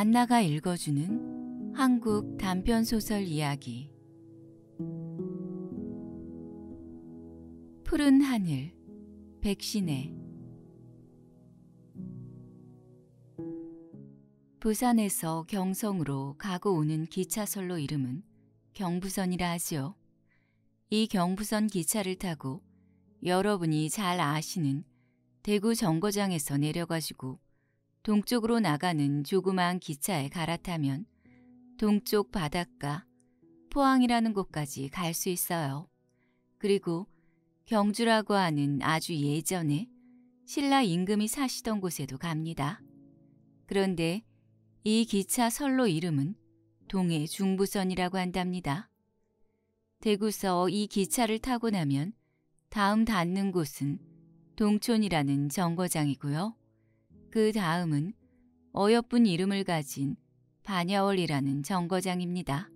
안나가 읽어주는 한국 단편소설 이야기 푸른 하늘 백신혜 부산에서 경성으로 가고 오는 기차선로 이름은 경부선이라 하지요. 이 경부선 기차를 타고 여러분이 잘 아시는 대구 정거장에서 내려가지고 동쪽으로 나가는 조그마한 기차에 갈아타면 동쪽 바닷가 포항이라는 곳까지 갈 수 있어요. 그리고 경주라고 하는 아주 예전에 신라 임금이 사시던 곳에도 갑니다. 그런데 이 기차 선로 이름은 동해 중부선이라고 한답니다. 대구서 이 기차를 타고 나면 다음 닿는 곳은 동촌이라는 정거장이고요. 그 다음은 어여쁜 이름을 가진 반야월이라는 정거장입니다.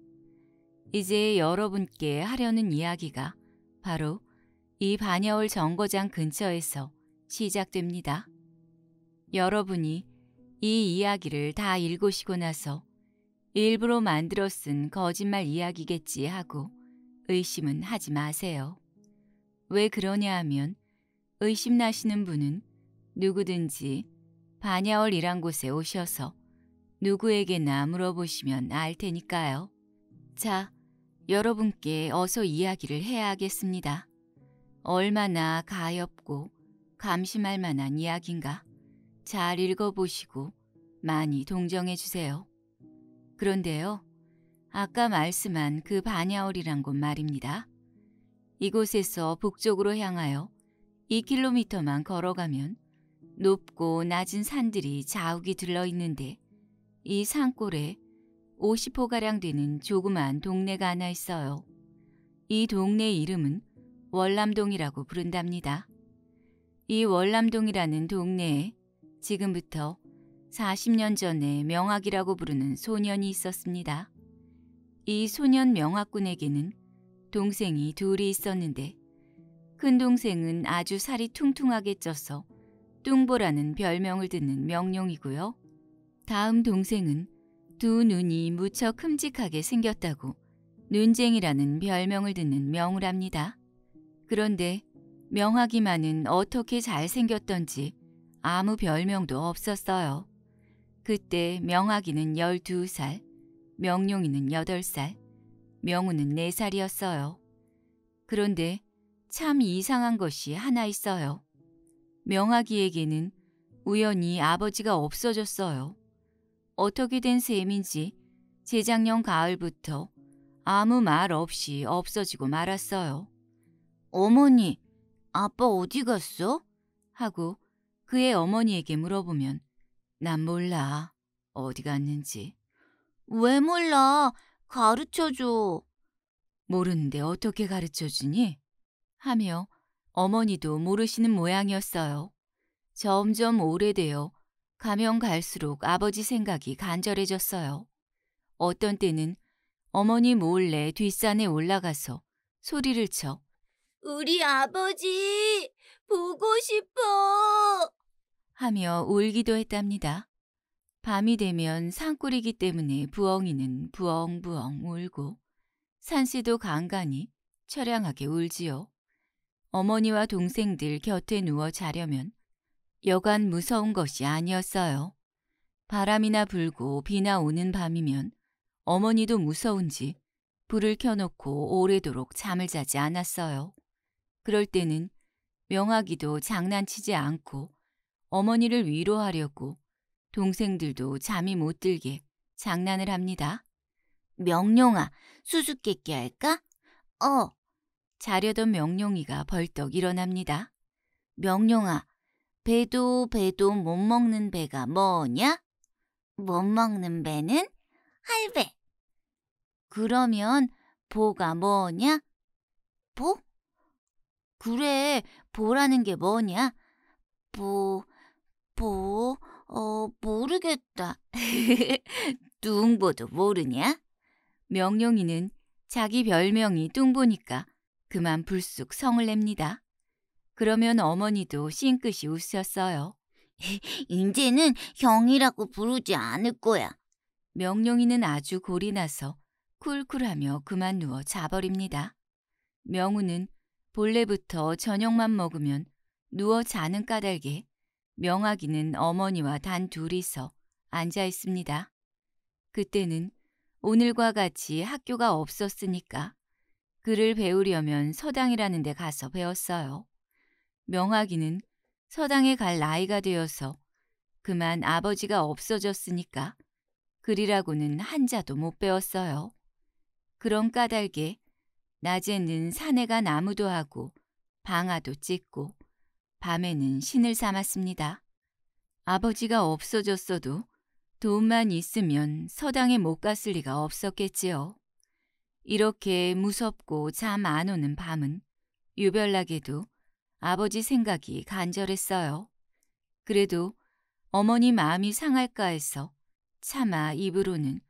이제 여러분께 하려는 이야기가 바로 이 반야월 정거장 근처에서 시작됩니다. 여러분이 이 이야기를 다 읽으시고 나서 일부러 만들어 쓴 거짓말 이야기겠지 하고 의심은 하지 마세요. 왜 그러냐 하면 의심나시는 분은 누구든지 바냐월이란 곳에 오셔서 누구에게나 물어보시면 알 테니까요. 자, 여러분께 어서 이야기를 해야 하겠습니다. 얼마나 가엽고 감심할 만한 이야기인가 잘 읽어보시고 많이 동정해 주세요. 그런데요, 아까 말씀한 그 바냐월이란 곳 말입니다. 이곳에서 북쪽으로 향하여 2km만 걸어가면 높고 낮은 산들이 자욱이 들러 있는데 이 산골에 50호가량 되는 조그만 동네가 하나 있어요. 이동네 이름은 월남동이라고 부른답니다. 이 월남동이라는 동네에 지금부터 40년 전에 명학이라고 부르는 소년이 있었습니다. 이 소년 명학군에게는 동생이 둘이 있었는데 큰 동생은 아주 살이 퉁퉁하게 쪘어 뚱보라는 별명을 듣는 명룡이고요 다음 동생은 두 눈이 무척 큼직하게 생겼다고 눈쟁이라는 별명을 듣는 명우랍니다. 그런데 명하기만은 어떻게 잘생겼던지 아무 별명도 없었어요. 그때 명하기는 12살, 명룡이는 8살, 명우는 4살이었어요. 그런데 참 이상한 것이 하나 있어요. 명하기에게는 우연히 아버지가 없어졌어요. 어떻게 된 셈인지 재작년 가을부터 아무 말 없이 없어지고 말았어요. 어머니, 아빠 어디 갔어? 하고 그의 어머니에게 물어보면 난 몰라. 어디 갔는지. 왜 몰라? 가르쳐줘. 모르는데 어떻게 가르쳐주니? 하며 어머니도 모르시는 모양이었어요. 점점 오래되어 가면 갈수록 아버지 생각이 간절해졌어요. 어떤 때는 어머니 몰래 뒷산에 올라가서 소리를 쳐 우리 아버지 보고 싶어 하며 울기도 했답니다. 밤이 되면 산골이기 때문에 부엉이는 부엉부엉 울고 산씨도 간간히 처량하게 울지요. 어머니와 동생들 곁에 누워 자려면 여간 무서운 것이 아니었어요. 바람이나 불고 비나 오는 밤이면 어머니도 무서운지 불을 켜놓고 오래도록 잠을 자지 않았어요. 그럴 때는 명아기도 장난치지 않고 어머니를 위로하려고 동생들도 잠이 못 들게 장난을 합니다. 명룡아, 수수께끼 할까? 어, 자려던 명룡이가 벌떡 일어납니다. 명룡아, 배도 배도 못 먹는 배가 뭐냐? 못 먹는 배는 할배. 그러면 보가 뭐냐? 보? 그래, 보라는 게 뭐냐? 보, 보, 어, 모르겠다. 뚱보도 모르냐? 명룡이는 자기 별명이 뚱보니까 그만 불쑥 성을 냅니다. 그러면 어머니도 싱긋이 웃었어요. 이제는 형이라고 부르지 않을 거야. 명룡이는 아주 골이 나서 쿨쿨하며 그만 누워 자버립니다. 명우는 본래부터 저녁만 먹으면 누워 자는 까닭에 명아기는 어머니와 단 둘이서 앉아 있습니다. 그때는 오늘과 같이 학교가 없었으니까 그를 배우려면 서당이라는 데 가서 배웠어요. 명학이는 서당에 갈 나이가 되어서 그만 아버지가 없어졌으니까 글이라고는 한자도 못 배웠어요. 그런 까닭에 낮에는 사내가 나무도 하고 방아도 찍고 밤에는 신을 삼았습니다. 아버지가 없어졌어도 돈만 있으면 서당에 못 갔을 리가 없었겠지요. 이렇게 무섭고 잠 안 오는 밤은 유별나게도 아버지 생각이 간절했어요. 그래도 어머니 마음이 상할까 해서 차마 입으로는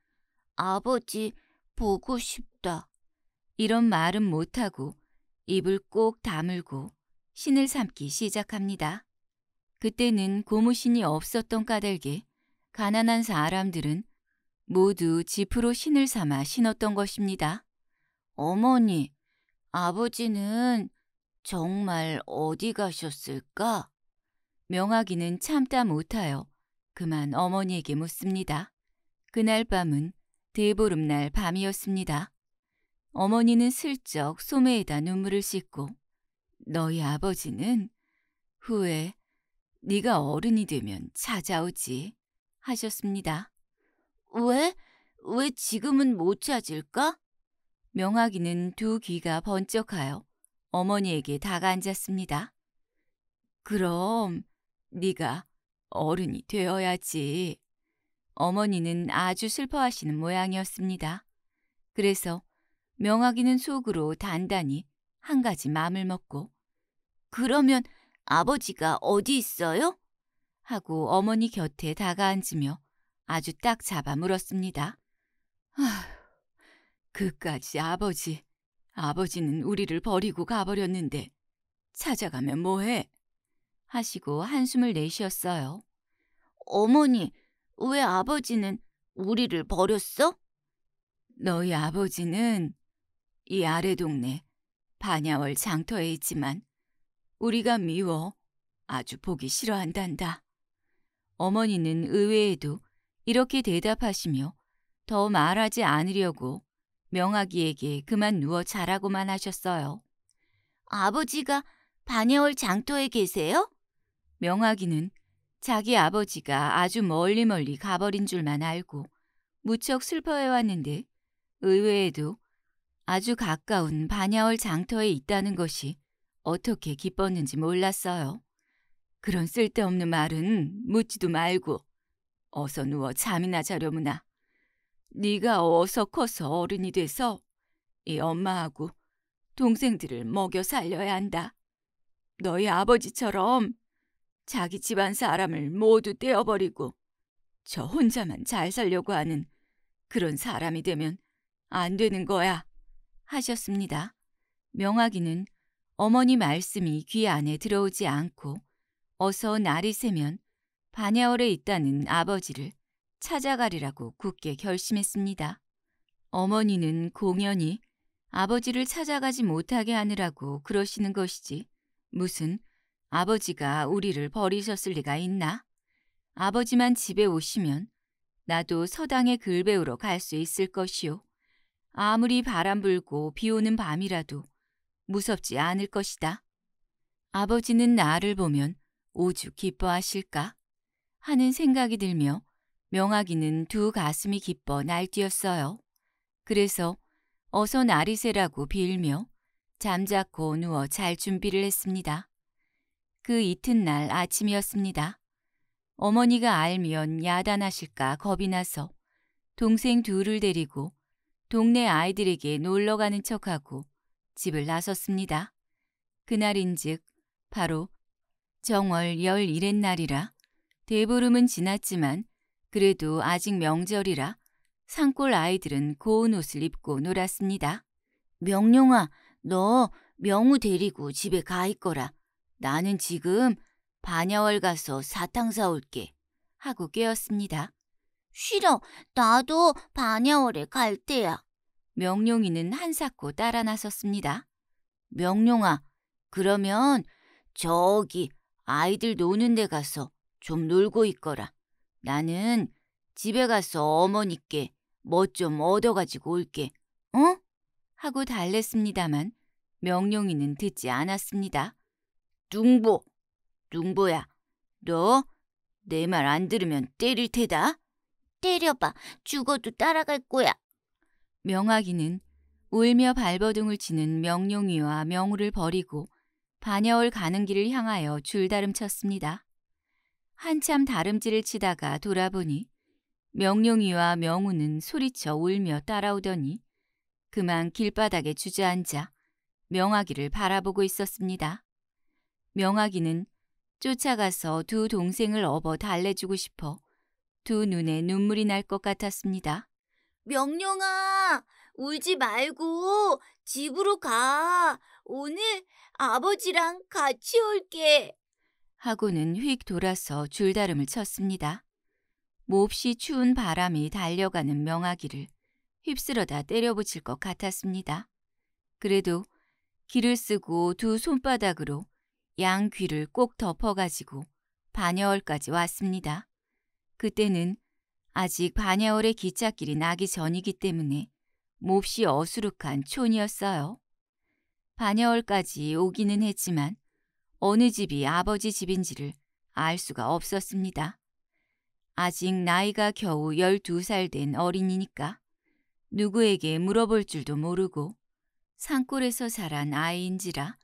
아버지 보고 싶다 이런 말은 못하고 입을 꼭 다물고 신을 삼기 시작합니다. 그때는 고무신이 없었던 까닭에 가난한 사람들은 모두 지프로 신을 삼아 신었던 것입니다. 어머니, 아버지는 정말 어디 가셨을까? 명아기는 참다 못하여 그만 어머니에게 묻습니다. 그날 밤은 대보름날 밤이었습니다. 어머니는 슬쩍 소매에다 눈물을 씻고 너희 아버지는 후에 네가 어른이 되면 찾아오지 하셨습니다. 왜? 왜 지금은 못 찾을까? 명아기는 두 귀가 번쩍하여 어머니에게 다가앉았습니다. 그럼 네가 어른이 되어야지. 어머니는 아주 슬퍼하시는 모양이었습니다. 그래서 명아기는 속으로 단단히 한 가지 마음을 먹고 그러면 아버지가 어디 있어요? 하고 어머니 곁에 다가앉으며 아주 딱 잡아 물었습니다. 아휴, 그까지 아버지. 아버지는 우리를 버리고 가버렸는데 찾아가면 뭐해? 하시고 한숨을 내쉬었어요. 어머니, 왜 아버지는 우리를 버렸어? 너희 아버지는 이 아래 동네 반야월 장터에 있지만 우리가 미워 아주 보기 싫어한단다. 어머니는 의외에도 이렇게 대답하시며 더 말하지 않으려고 명아기에게 그만 누워 자라고만 하셨어요. 아버지가 반야월 장터에 계세요? 명아기는 자기 아버지가 아주 멀리 멀리 가버린 줄만 알고 무척 슬퍼해왔는데 의외에도 아주 가까운 반야월 장터에 있다는 것이 어떻게 기뻤는지 몰랐어요. 그런 쓸데없는 말은 묻지도 말고 어서 누워 잠이나 자려무나. 네가 어서 커서 어른이 돼서 이 엄마하고 동생들을 먹여 살려야 한다. 너희 아버지처럼 자기 집안 사람을 모두 떼어버리고 저 혼자만 잘 살려고 하는 그런 사람이 되면 안 되는 거야. 하셨습니다. 명학이는 어머니 말씀이 귀 안에 들어오지 않고 어서 날이 새면 반야월에 있다는 아버지를 찾아가리라고 굳게 결심했습니다. 어머니는 공연히 아버지를 찾아가지 못하게 하느라고 그러시는 것이지 무슨 아버지가 우리를 버리셨을 리가 있나? 아버지만 집에 오시면 나도 서당에 글 배우러 갈 수 있을 것이오 아무리 바람 불고 비 오는 밤이라도 무섭지 않을 것이다. 아버지는 나를 보면 오죽 기뻐하실까? 하는 생각이 들며 명아기는 두 가슴이 기뻐 날뛰었어요. 그래서 어서 나리새라고 빌며 잠자코 누워 잘 준비를 했습니다. 그 이튿날 아침이었습니다. 어머니가 알면 야단하실까 겁이 나서 동생 둘을 데리고 동네 아이들에게 놀러 가는 척하고 집을 나섰습니다. 그날인즉 바로 정월 열일의 날이라 대보름은 지났지만 그래도 아직 명절이라 산골 아이들은 고운 옷을 입고 놀았습니다. 명룡아, 너 명우 데리고 집에 가 있거라. 나는 지금 반야월 가서 사탕 사올게. 하고 깨었습니다. 싫어, 나도 반야월에 갈 때야. 명룡이는 한사코 따라 나섰습니다. 명룡아, 그러면 저기 아이들 노는 데 가서 좀 놀고 있거라. 나는 집에 가서 어머니께 뭐 좀 얻어가지고 올게. 어? 하고 달랬습니다만 명룡이는 듣지 않았습니다. 둥보둥보야너 내 말 안 들으면 때릴 테다. 때려봐, 죽어도 따라갈 거야. 명아기는 울며 발버둥을 치는 명룡이와 명우를 버리고 반여울 가는 길을 향하여 줄다름 쳤습니다. 한참 다름질을 치다가 돌아보니 명룡이와 명우는 소리쳐 울며 따라오더니 그만 길바닥에 주저앉아 명아기를 바라보고 있었습니다. 명아기는 쫓아가서 두 동생을 업어 달래주고 싶어 두 눈에 눈물이 날 것 같았습니다. 명룡아, 울지 말고 집으로 가. 오늘 아버지랑 같이 올게. 하고는 휙 돌아서 줄다름을 쳤습니다. 몹시 추운 바람이 달려가는 명아기를 휩쓸어다 때려붙일 것 같았습니다. 그래도 길을 쓰고 두 손바닥으로 양 귀를 꼭 덮어가지고 반여월까지 왔습니다. 그때는 아직 반여월의 기찻길이 나기 전이기 때문에 몹시 어수룩한 촌이었어요. 반여월까지 오기는 했지만 어느 집이 아버지 집인지를 알 수가 없었습니다. 아직 나이가 겨우 12살 된 어린이니까 누구에게 물어볼 줄도 모르고 산골에서 자란 아이인지라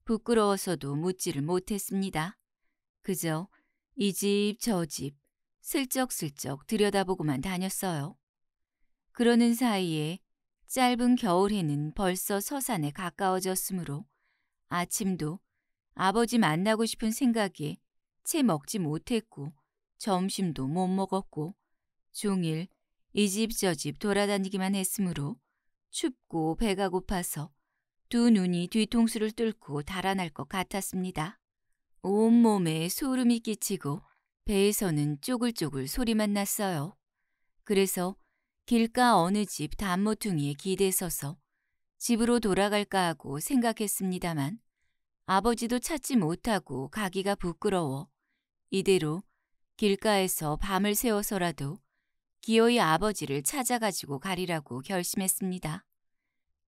부끄러워서도 묻지를 못했습니다. 그저 이 집 저 집 슬쩍슬쩍 들여다보고만 다녔어요. 그러는 사이에 짧은 겨울에는 벌써 서산에 가까워졌으므로 아침도 아버지 만나고 싶은 생각에 채 먹지 못했고 점심도 못 먹었고 종일 이 집 저 집 돌아다니기만 했으므로 춥고 배가 고파서 두 눈이 뒤통수를 뚫고 달아날 것 같았습니다. 온몸에 소름이 끼치고 배에서는 쪼글쪼글 소리만 났어요. 그래서 길가 어느 집 단모퉁이에 기대 서서 집으로 돌아갈까 하고 생각했습니다만 아버지도 찾지 못하고 가기가 부끄러워 이대로 길가에서 밤을 새워서라도 기어이 아버지를 찾아가지고 가리라고 결심했습니다.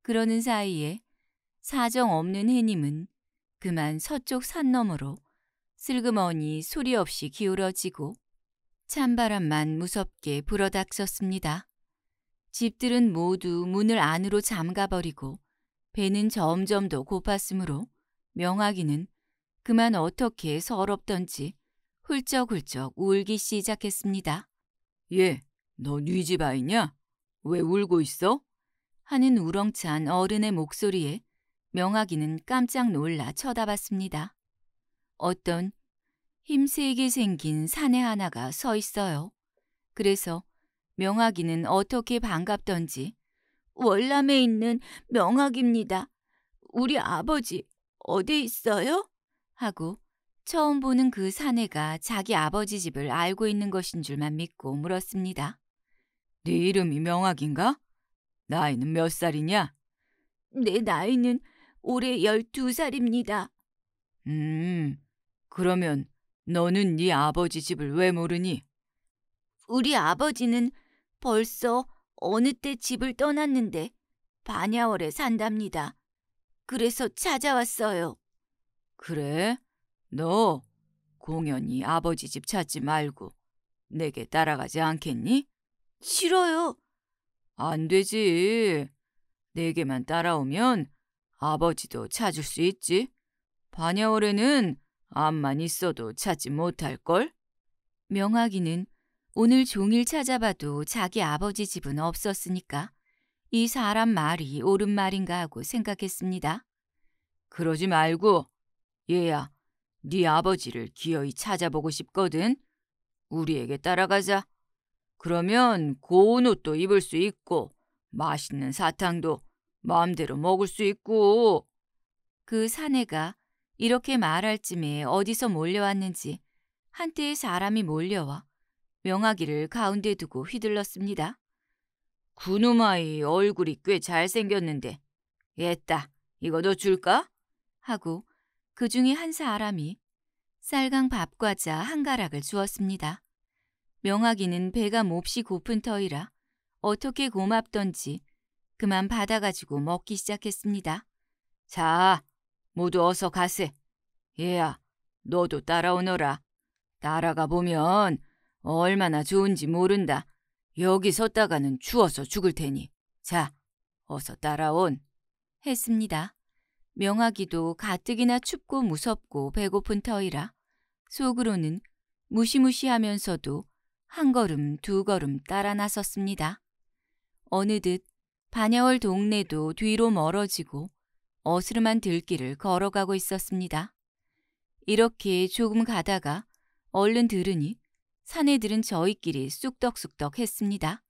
그러는 사이에 사정 없는 해님은 그만 서쪽 산 너머로 슬그머니 소리 없이 기울어지고 찬바람만 무섭게 불어닥쳤습니다. 집들은 모두 문을 안으로 잠가버리고 배는 점점 더 고팠으므로 명아기는 그만 어떻게 서럽던지 훌쩍훌쩍 울기 시작했습니다. 예, 너네집 아이냐? 왜 울고 있어? 하는 우렁찬 어른의 목소리에 명아기는 깜짝 놀라 쳐다봤습니다. 어떤 힘세게 생긴 사내 하나가 서 있어요. 그래서 명아기는 어떻게 반갑던지 월남에 있는 명학입니다. 우리 아버지 어디 있어요? 하고 처음 보는 그 사내가 자기 아버지 집을 알고 있는 것인 줄만 믿고 물었습니다. 네 이름이 명학인가? 나이는 몇 살이냐? 내 네 나이는 올해 12살입니다. 음, 그러면 너는 네 아버지 집을 왜 모르니? 우리 아버지는 벌써 어느 때 집을 떠났는데 반야월에 산답니다. 그래서 찾아왔어요. 그래? 너 공연히 아버지 집 찾지 말고 내게 따라가지 않겠니? 싫어요. 안 되지. 내게만 따라오면 아버지도 찾을 수 있지. 반야월에는 암만 있어도 찾지 못할걸? 명학이는 오늘 종일 찾아봐도 자기 아버지 집은 없었으니까 이 사람 말이 옳은 말인가 하고 생각했습니다. 그러지 말고 얘야 네 아버지를 기어이 찾아보고 싶거든. 우리에게 따라가자. 그러면 고운 옷도 입을 수 있고 맛있는 사탕도 마음대로 먹을 수 있고. 그 사내가 이렇게 말할 쯤에 어디서 몰려왔는지 한때의 사람이 몰려와 명아기를 가운데 두고 휘둘렀습니다. 그놈 마이 얼굴이 꽤 잘생겼는데 얘따 이거 너 줄까? 하고 그 중에 한 사람이 쌀강 밥과자 한 가락을 주었습니다. 명학이는 배가 몹시 고픈 터이라 어떻게 고맙던지 그만 받아가지고 먹기 시작했습니다. 자, 모두 어서 가세. 얘야, 너도 따라오너라. 따라가 보면 얼마나 좋은지 모른다. 여기 섰다가는 추워서 죽을 테니 자, 어서 따라온 했습니다. 명하기도 가뜩이나 춥고 무섭고 배고픈 터이라 속으로는 무시무시하면서도 한 걸음 두 걸음 따라 나섰습니다. 어느듯 반야월 동네도 뒤로 멀어지고 어스름한 들길을 걸어가고 있었습니다. 이렇게 조금 가다가 얼른 들으니 사내들은 저희끼리 쑥덕쑥덕 했습니다.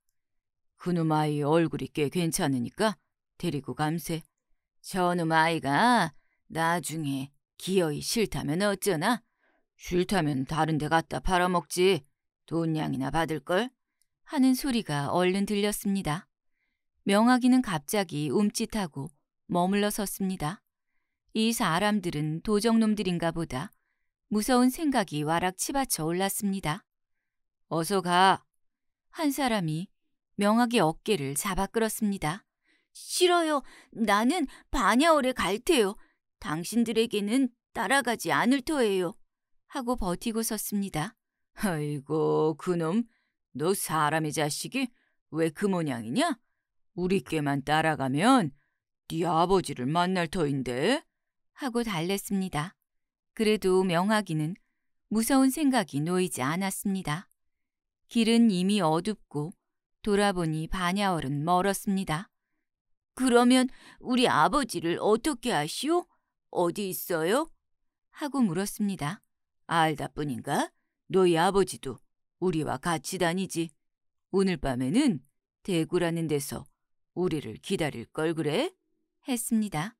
그놈 아이 얼굴이 꽤 괜찮으니까 데리고 감세. 저놈 아이가 나중에 기어이 싫다면 어쩌나? 싫다면 다른 데 갔다 팔아먹지. 돈 양이나 받을걸? 하는 소리가 얼른 들렸습니다. 명학이는 갑자기 움찔하고 머물러 섰습니다. 이 사람들은 도적놈들인가 보다 무서운 생각이 와락 치받쳐 올랐습니다. 어서 가. 한 사람이 명확히 어깨를 잡아 끌었습니다. 싫어요. 나는 반야월에 갈 테요. 당신들에게는 따라가지 않을 터예요. 하고 버티고 섰습니다. 아이고 그놈 너 사람의 자식이 왜 그 모양이냐? 우리께만 따라가면 네 아버지를 만날 터인데 하고 달랬습니다. 그래도 명학이는 무서운 생각이 놓이지 않았습니다. 길은 이미 어둡고 돌아보니 반야월은 멀었습니다. 그러면 우리 아버지를 어떻게 아시오? 어디 있어요? 하고 물었습니다. 알다뿐인가? 너희 아버지도 우리와 같이 다니지. 오늘 밤에는 대구라는 데서 우리를 기다릴 걸 그래? 했습니다.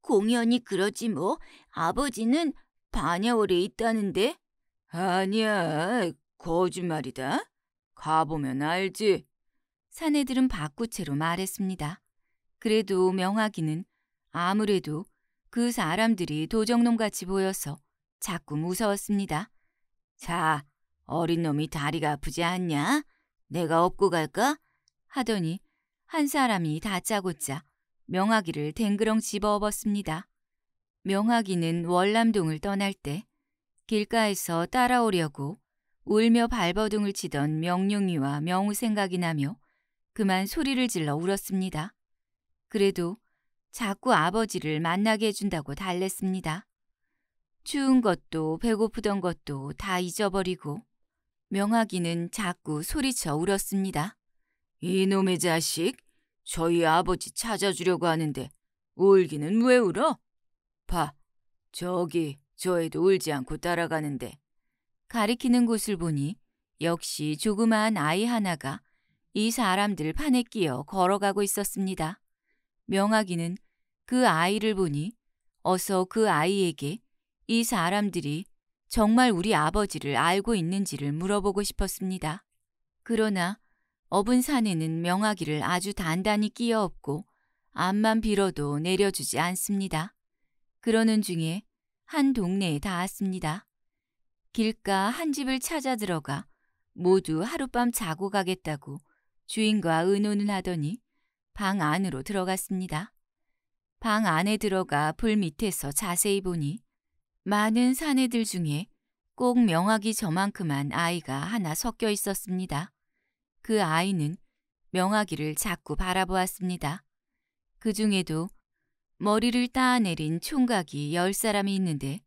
공연이 그러지 뭐. 아버지는 반야월에 있다는데. 아니야. 거짓말이다. 가보면 알지. 사내들은 바꾸채로 말했습니다. 그래도 명학이는 아무래도 그 사람들이 도적놈같이 보여서 자꾸 무서웠습니다. 자, 어린 놈이 다리가 아프지 않냐? 내가 업고 갈까? 하더니 한 사람이 다짜고짜 명학이를 댕그렁 집어엎었습니다. 명학이는 월남동을 떠날 때 길가에서 따라오려고 울며 발버둥을 치던 명룡이와 명우 생각이 나며 그만 소리를 질러 울었습니다. 그래도 자꾸 아버지를 만나게 해준다고 달랬습니다. 추운 것도 배고프던 것도 다 잊어버리고 명학기는 자꾸 소리쳐 울었습니다. 이놈의 자식, 저희 아버지 찾아주려고 하는데 울기는 왜 울어? 봐, 저기 저애도 울지 않고 따라가는데 가리키는 곳을 보니 역시 조그마한 아이 하나가 이 사람들 판에 끼어 걸어가고 있었습니다. 명학이는 그 아이를 보니 어서 그 아이에게 이 사람들이 정말 우리 아버지를 알고 있는지를 물어보고 싶었습니다. 그러나 어분 사내는 명하기를 아주 단단히 끼어업고 암만 빌어도 내려주지 않습니다. 그러는 중에 한 동네에 닿았습니다. 길가 한 집을 찾아 들어가 모두 하룻밤 자고 가겠다고 주인과 의논을 하더니 방 안으로 들어갔습니다. 방 안에 들어가 불 밑에서 자세히 보니 많은 사내들 중에 꼭 명학이 저만큼한 아이가 하나 섞여 있었습니다. 그 아이는 명학이를 자꾸 바라보았습니다. 그 중에도 머리를 따내린 총각이 열 사람이 있는데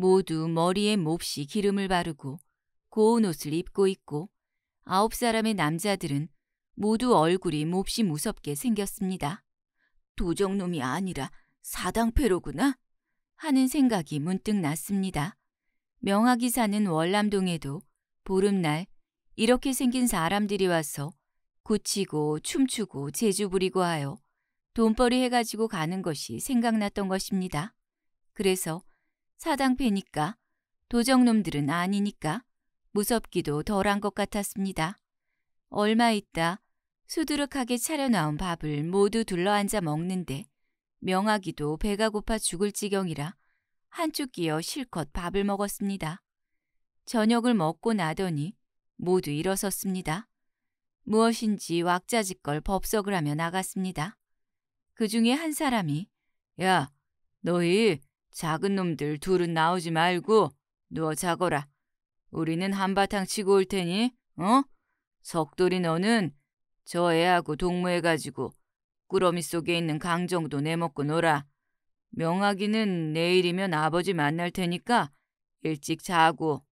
모두 머리에 몹시 기름을 바르고 고운 옷을 입고 있고 아홉 사람의 남자들은 모두 얼굴이 몹시 무섭게 생겼습니다. 도적놈이 아니라 사당패로구나 하는 생각이 문득 났습니다. 명학이 사는 월남동에도 보름날 이렇게 생긴 사람들이 와서 굳히고 춤추고 재주 부리고 하여 돈벌이 해가지고 가는 것이 생각났던 것입니다. 그래서 사당패니까 도적놈들은 아니니까 무섭기도 덜한 것 같았습니다. 얼마 있다 수두룩하게 차려놓은 밥을 모두 둘러앉아 먹는데 명하기도 배가 고파 죽을 지경이라 한쪽 끼어 실컷 밥을 먹었습니다. 저녁을 먹고 나더니 모두 일어섰습니다. 무엇인지 왁자지껄 법석을 하며 나갔습니다. 그 중에 한 사람이 야 너희 작은 놈들 둘은 나오지 말고 누워 자거라. 우리는 한바탕 치고 올 테니, 어? 석돌이 너는 저 애하고 동무해가지고 꾸러미 속에 있는 강정도 내먹고 놀아. 명하기는 내일이면 아버지 만날 테니까 일찍 자고.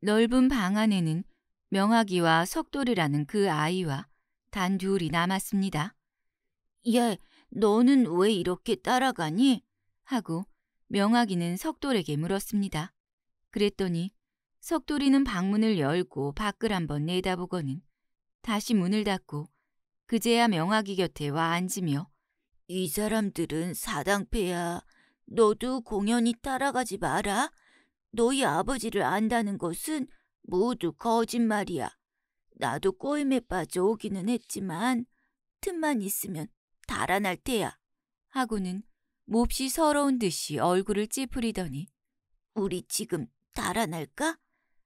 넓은 방 안에는 명하기와 석돌이라는 그 아이와 단 둘이 남았습니다. 얘, 너는 왜 이렇게 따라가니? 하고 명학이는 석돌에게 물었습니다. 그랬더니 석돌이는 방문을 열고 밖을 한번 내다보고는 다시 문을 닫고 그제야 명학이 곁에 와 앉으며 이 사람들은 사당패야. 너도 공연히 따라가지 마라. 너희 아버지를 안다는 것은 모두 거짓말이야. 나도 꼬임에 빠져 오기는 했지만 틈만 있으면 달아날 테야. 하고는 몹시 서러운 듯이 얼굴을 찌푸리더니 우리 지금 달아날까?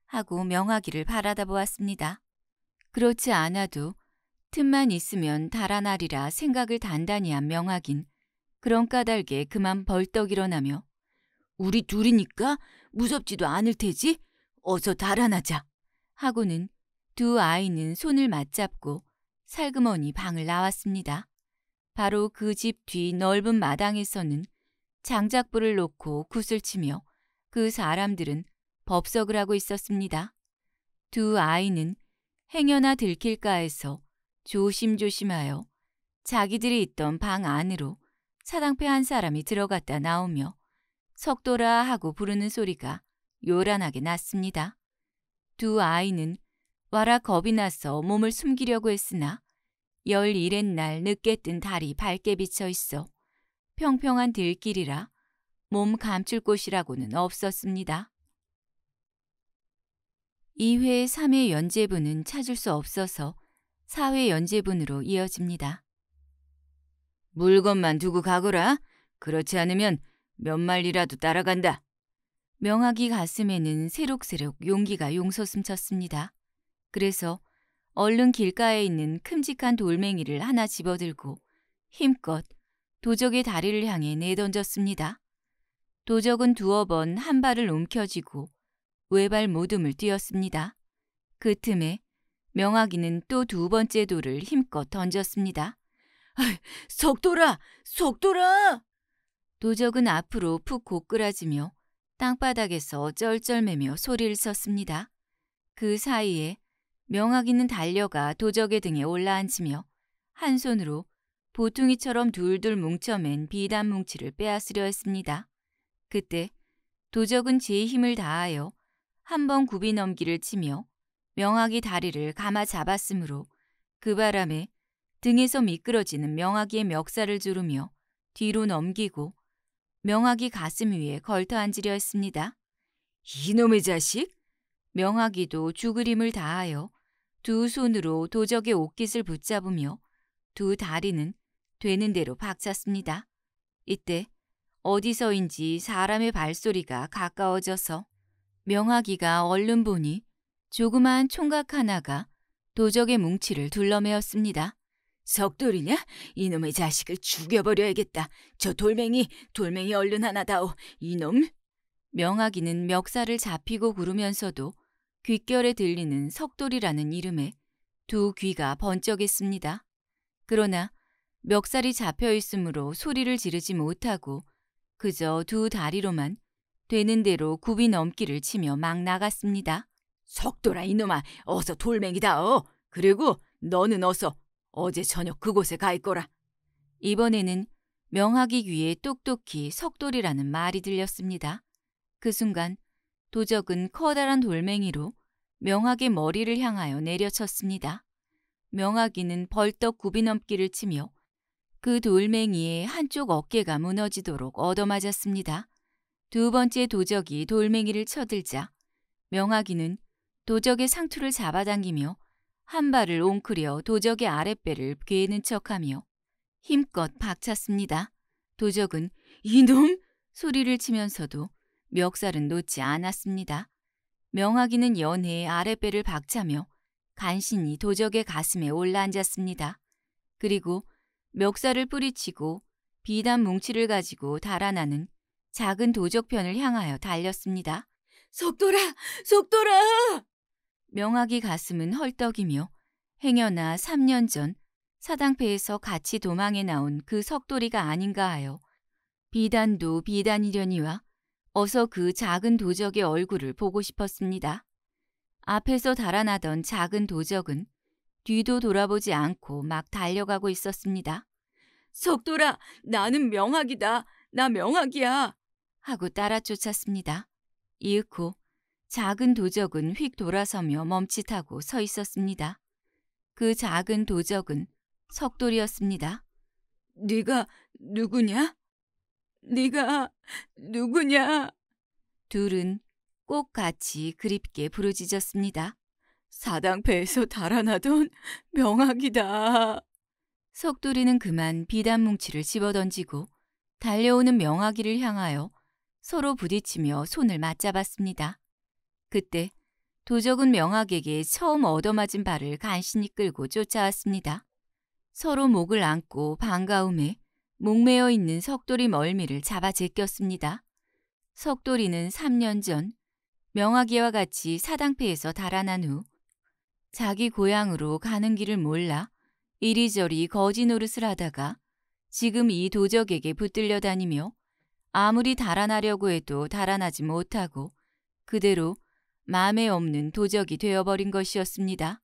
하고 명하기를 바라다 보았습니다. 그렇지 않아도 틈만 있으면 달아나리라 생각을 단단히 한 명하긴 그런 까닭에 그만 벌떡 일어나며 우리 둘이니까 무섭지도 않을 테지 어서 달아나자 하고는 두 아이는 손을 맞잡고 살그머니 방을 나왔습니다. 바로 그 집 뒤 넓은 마당에서는 장작불을 놓고 굿을 치며 그 사람들은 법석을 하고 있었습니다. 두 아이는 행여나 들킬까 해서 조심조심하여 자기들이 있던 방 안으로 사당패 한 사람이 들어갔다 나오며 석도라 하고 부르는 소리가 요란하게 났습니다. 두 아이는 와라 겁이 나서 몸을 숨기려고 했으나 열일의 날 늦게 뜬 달이 밝게 비쳐 있어 평평한 들길이라 몸 감출 곳이라고는 없었습니다. 2회, 3회 연재분은 찾을 수 없어서 4회 연재분으로 이어집니다. 물건만 두고 가거라. 그렇지 않으면 몇마리라도 따라간다. 명학이 가슴에는 새록새록 용기가 용솟음쳤습니다. 그래서 얼른 길가에 있는 큼직한 돌멩이를 하나 집어들고 힘껏 도적의 다리를 향해 내던졌습니다. 도적은 두어 번 한 발을 움켜쥐고 외발 모둠을 뛰었습니다. 그 틈에 명학이는 또 두 번째 돌을 힘껏 던졌습니다. 속돌아! 속돌아! 도적은 앞으로 푹 고꾸라지며 땅바닥에서 쩔쩔매며 소리를 썼습니다. 그 사이에 명학 있는 달려가 도적의 등에 올라앉으며 한 손으로 보퉁이처럼 둘둘 뭉쳐맨 비단 뭉치를 빼앗으려 했습니다. 그때 도적은 제 힘을 다하여 한번 굽이 넘기를 치며 명학이 다리를 감아 잡았으므로 그 바람에 등에서 미끄러지는 명학이의 멱살을 조르며 뒤로 넘기고 명학이 가슴 위에 걸터앉으려 했습니다. 이놈의 자식! 명학이도 죽을 힘을 다하여 두 손으로 도적의 옷깃을 붙잡으며 두 다리는 되는 대로 박찼습니다. 이때 어디서인지 사람의 발소리가 가까워져서 명아기가 얼른 보니 조그마한 총각 하나가 도적의 뭉치를 둘러매었습니다. 석돌이냐? 이놈의 자식을 죽여버려야겠다. 저 돌멩이, 돌멩이 얼른 하나 다오. 이놈! 명아기는 멱살을 잡히고 구르면서도 귓결에 들리는 석돌이라는 이름에 두 귀가 번쩍했습니다. 그러나 멱살이 잡혀 있으므로 소리를 지르지 못하고 그저 두 다리로만 되는 대로 굽이 넘기를 치며 막 나갔습니다. 석돌아 이놈아 어서 돌멩이다 어 그리고 너는 어서 어제 저녁 그곳에 갈거라 이번에는 명하기 귀에 똑똑히 석돌이라는 말이 들렸습니다. 그 순간 도적은 커다란 돌멩이로 명학의 머리를 향하여 내려쳤습니다. 명학이는 벌떡 굽이넘기를 치며 그 돌멩이의 한쪽 어깨가 무너지도록 얻어맞았습니다. 두 번째 도적이 돌멩이를 쳐들자 명학이는 도적의 상투를 잡아당기며 한 발을 옹크려 도적의 아랫배를 괴는 척하며 힘껏 박찼습니다. 도적은 이놈 소리를 치면서도 멱살은 놓지 않았습니다. 명학이는 연해의 아랫배를 박차며 간신히 도적의 가슴에 올라앉았습니다. 그리고 멱살을 뿌리치고 비단 뭉치를 가지고 달아나는 작은 도적편을 향하여 달렸습니다. 속도라! 속도라! 명학이 가슴은 헐떡이며 행여나 3년 전 사당패에서 같이 도망에 나온 그 석돌이가 아닌가 하여 비단도 비단이려니와 어서 그 작은 도적의 얼굴을 보고 싶었습니다. 앞에서 달아나던 작은 도적은 뒤도 돌아보지 않고 막 달려가고 있었습니다. 석돌아 나는 명학이다. 나 명학이야. 하고 따라 쫓았습니다. 이윽고 작은 도적은 휙 돌아서며 멈칫하고 서 있었습니다. 그 작은 도적은 석돌이었습니다. 네가 누구냐? 네가 누구냐? 둘은 꼭 같이 그립게 부르짖었습니다. 사당배에서 달아나던 명학이다. 석돌이는 그만 비단 뭉치를 집어던지고 달려오는 명학이를 향하여 서로 부딪히며 손을 맞잡았습니다. 그때 도적은 명학에게 처음 얻어맞은 발을 간신히 끌고 쫓아왔습니다. 서로 목을 안고 반가움에 목매어 있는 석돌이 멀미를 잡아 제꼈습니다. 석돌이는 3년 전 명화기와 같이 사당패에서 달아난 후 자기 고향으로 가는 길을 몰라 이리저리 거지 노릇을 하다가 지금 이 도적에게 붙들려 다니며 아무리 달아나려고 해도 달아나지 못하고 그대로 마음에 없는 도적이 되어버린 것이었습니다.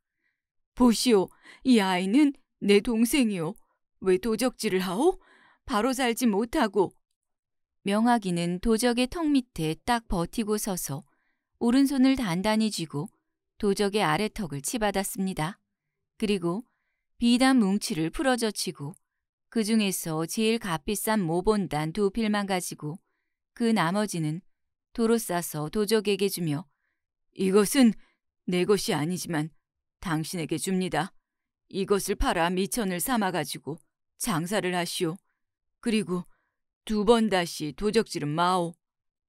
보시오, 이 아이는 내 동생이오. 왜 도적질을 하오? 바로 살지 못하고 명학이는 도적의 턱 밑에 딱 버티고 서서 오른손을 단단히 쥐고 도적의 아래턱을 치받았습니다. 그리고 비단 뭉치를 풀어젖히고 그 중에서 제일 값비싼 모본단 두 필만 가지고 그 나머지는 도로 싸서 도적에게 주며 이것은 내 것이 아니지만 당신에게 줍니다. 이것을 팔아 미천을 삼아가지고 장사를 하시오. 그리고 두 번 다시 도적질은 마오.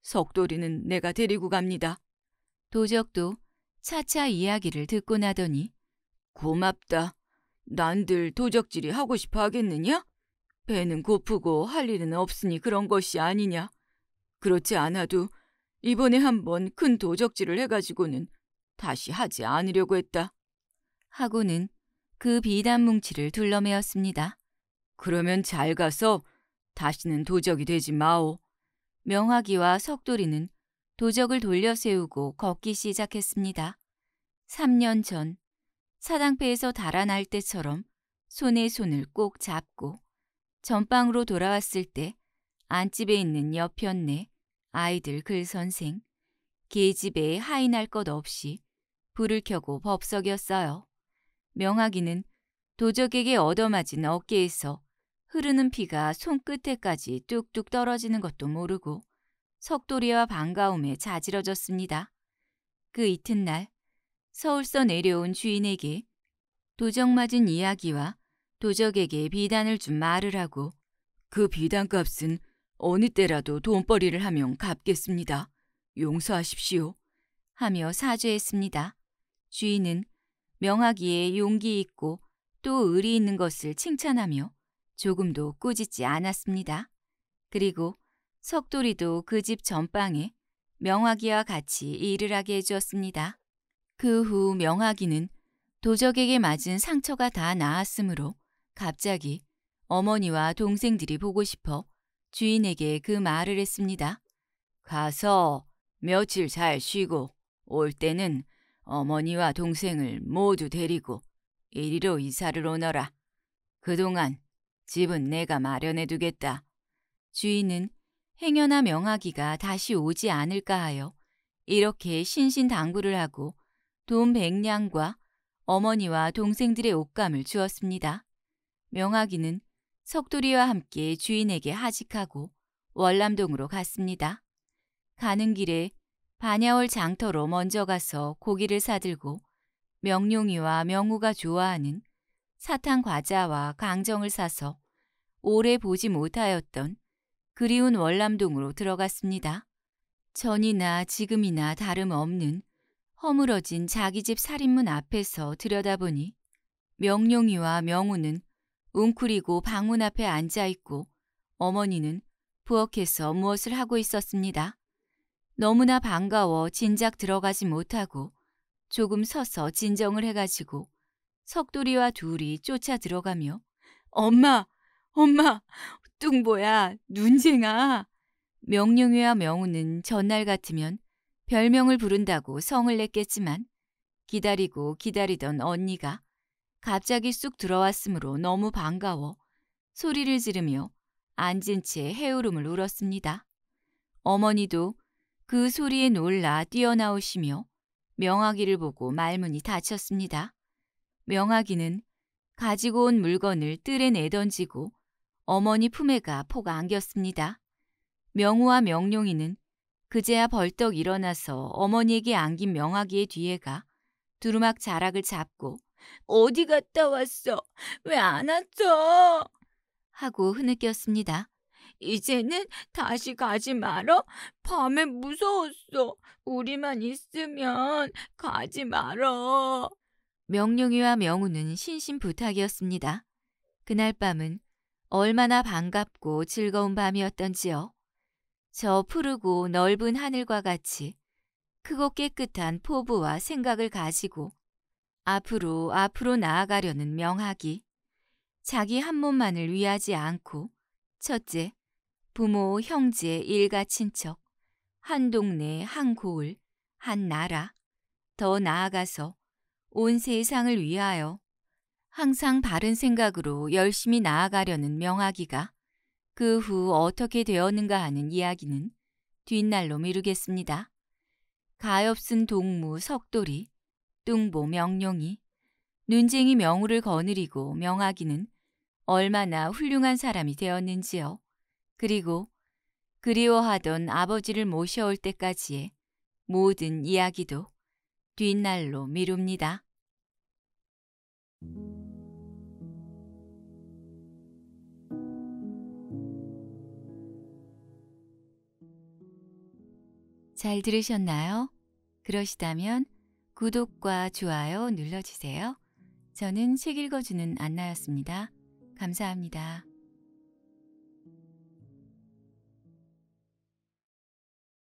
석돌이는 내가 데리고 갑니다. 도적도 차차 이야기를 듣고 나더니 고맙다. 난들 도적질이 하고 싶어 하겠느냐? 배는 고프고 할 일은 없으니 그런 것이 아니냐. 그렇지 않아도 이번에 한번 큰 도적질을 해가지고는 다시 하지 않으려고 했다. 하고는 그 비단 뭉치를 둘러매었습니다. 그러면 잘 가서 다시는 도적이 되지 마오. 명화기와 석돌이는 도적을 돌려 세우고 걷기 시작했습니다. 3년 전 사당패에서 달아날 때처럼 손에 손을 꼭 잡고 전방으로 돌아왔을 때 안집에 있는 옆편네 아이들 글선생 계집에 하인할 것 없이 불을 켜고 법석였어요. 명학기는 도적에게 얻어맞은 어깨에서 흐르는 피가 손끝에까지 뚝뚝 떨어지는 것도 모르고 석돌이와 반가움에 자지러졌습니다. 그 이튿날 서울서 내려온 주인에게 도적맞은 이야기와 도적에게 비단을 준 말을 하고 그 비단값은 어느 때라도 돈벌이를 하면 갚겠습니다. 용서하십시오. 하며 사죄했습니다. 주인은 명하기에 용기 있고 또 의리 있는 것을 칭찬하며 조금도 꾸짖지 않았습니다. 그리고 석돌이도 그 집 전방에 명화기와 같이 일을 하게 해주었습니다. 그 후 명화기는 도적에게 맞은 상처가 다 나았으므로 갑자기 어머니와 동생들이 보고 싶어 주인에게 그 말을 했습니다. 가서 며칠 잘 쉬고 올 때는 어머니와 동생을 모두 데리고 이리로 이사를 오너라. 그동안 집은 내가 마련해 두겠다. 주인은 행여나 명하기가 다시 오지 않을까 하여 이렇게 신신당부를 하고 돈 백냥과 어머니와 동생들의 옷감을 주었습니다. 명하기는 석돌이와 함께 주인에게 하직하고 월남동으로 갔습니다. 가는 길에 반야월 장터로 먼저 가서 고기를 사들고 명룡이와 명우가 좋아하는 사탕 과자와 강정을 사서 오래 보지 못하였던 그리운 월남동으로 들어갔습니다. 전이나 지금이나 다름없는 허물어진 자기 집 살인문 앞에서 들여다보니 명룡이와 명우는 웅크리고 방문 앞에 앉아있고 어머니는 부엌에서 무엇을 하고 있었습니다. 너무나 반가워 진작 들어가지 못하고 조금 서서 진정을 해가지고 석돌이와 둘이 쫓아 들어가며 엄마, 엄마, 뚱보야, 눈쟁아. 명령회와 명우는 전날 같으면 별명을 부른다고 성을 냈겠지만 기다리고 기다리던 언니가 갑자기 쑥 들어왔으므로 너무 반가워 소리를 지르며 앉은 채 해울음을 울었습니다. 어머니도 그 소리에 놀라 뛰어나오시며 명아기를 보고 말문이 닫혔습니다. 명하기는 가지고 온 물건을 뜰에 내던지고 어머니 품에 가폭 안겼습니다. 명우와 명룡이는 그제야 벌떡 일어나서 어머니에게 안긴 명하기의 뒤에 가 두루막 자락을 잡고 어디 갔다 왔어? 왜 안 왔어? 하고 흐느꼈습니다. 이제는 다시 가지 말어. 밤에 무서웠어. 우리만 있으면 가지 말어. 명룡이와 명우는 신신부탁이었습니다. 그날 밤은 얼마나 반갑고 즐거운 밤이었던지요. 저 푸르고 넓은 하늘과 같이 크고 깨끗한 포부와 생각을 가지고 앞으로 앞으로 나아가려는 명학이 자기 한 몸만을 위하지 않고 첫째 부모, 형제, 일가, 친척, 한 동네, 한 고을, 한 나라, 더 나아가서 온 세상을 위하여 항상 바른 생각으로 열심히 나아가려는 명아기가 그 후 어떻게 되었는가 하는 이야기는 뒷날로 미루겠습니다. 가엾은 동무 석돌이, 뚱보 명룡이, 눈쟁이 명우를 거느리고 명아기는 얼마나 훌륭한 사람이 되었는지요. 그리고 그리워하던 아버지를 모셔올 때까지의 모든 이야기도 뒷날로 미룹니다. 잘 들으셨나요? 그러시다면 구독과 좋아요 눌러주세요. 저는 책 읽어주는 안나였습니다. 감사합니다.